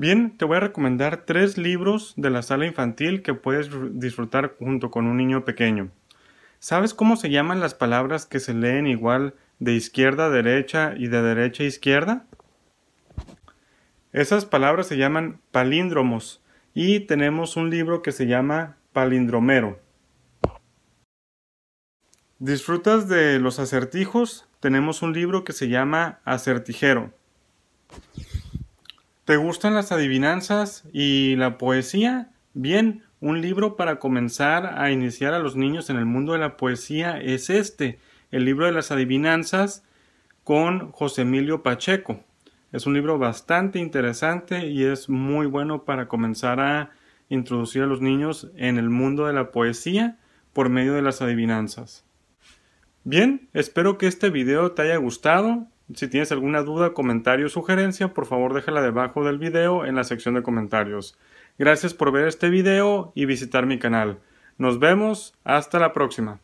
Bien, te voy a recomendar tres libros de la sala infantil que puedes disfrutar junto con un niño pequeño. ¿Sabes cómo se llaman las palabras que se leen igual de izquierda a derecha y de derecha a izquierda? Esas palabras se llaman palíndromos y tenemos un libro que se llama Palindromero. ¿Disfrutas de los acertijos? Tenemos un libro que se llama Acertijero. ¿Te gustan las adivinanzas y la poesía? Bien, un libro para comenzar a iniciar a los niños en el mundo de la poesía es este, el libro de las adivinanzas con José Emilio Pacheco. Es un libro bastante interesante y es muy bueno para comenzar a introducir a los niños en el mundo de la poesía por medio de las adivinanzas. Bien, espero que este video te haya gustado. Si tienes alguna duda, comentario o sugerencia, por favor déjala debajo del video en la sección de comentarios. Gracias por ver este video y visitar mi canal. Nos vemos, hasta la próxima.